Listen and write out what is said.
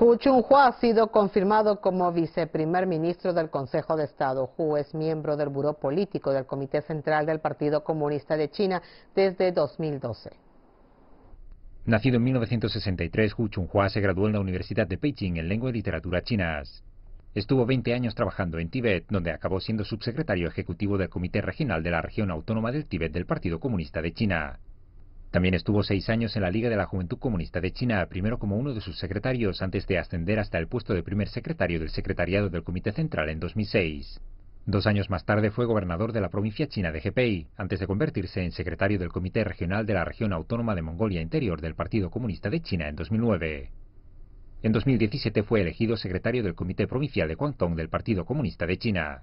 Hu Chunhua ha sido confirmado como viceprimer ministro del Consejo de Estado. Hu es miembro del Buró Político del Comité Central del Partido Comunista de China desde 2012. Nacido en 1963, Hu Chunhua se graduó en la Universidad de Beijing en Lengua y Literatura Chinas. Estuvo 20 años trabajando en Tíbet, donde acabó siendo subsecretario ejecutivo del Comité Regional de la Región Autónoma del Tíbet del Partido Comunista de China. También estuvo seis años en la Liga de la Juventud Comunista de China, primero como uno de sus secretarios antes de ascender hasta el puesto de primer secretario del secretariado del Comité Central en 2006. Dos años más tarde fue gobernador de la provincia china de Hebei, antes de convertirse en secretario del Comité Regional de la Región Autónoma de Mongolia Interior del Partido Comunista de China en 2009. En 2017 fue elegido secretario del Comité Provincial de Guangdong del Partido Comunista de China.